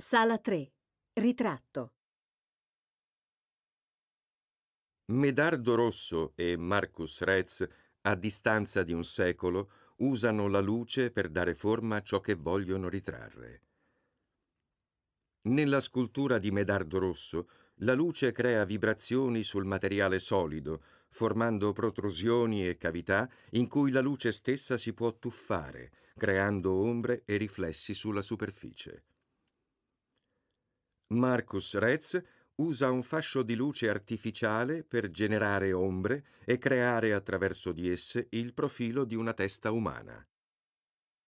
Sala 3. Ritratto. Medardo Rosso e Marcus Retz, a distanza di un secolo, usano la luce per dare forma a ciò che vogliono ritrarre. Nella scultura di Medardo Rosso, la luce crea vibrazioni sul materiale solido, formando protrusioni e cavità in cui la luce stessa si può tuffare, creando ombre e riflessi sulla superficie. Marcus Rez usa un fascio di luce artificiale per generare ombre e creare attraverso di esse il profilo di una testa umana.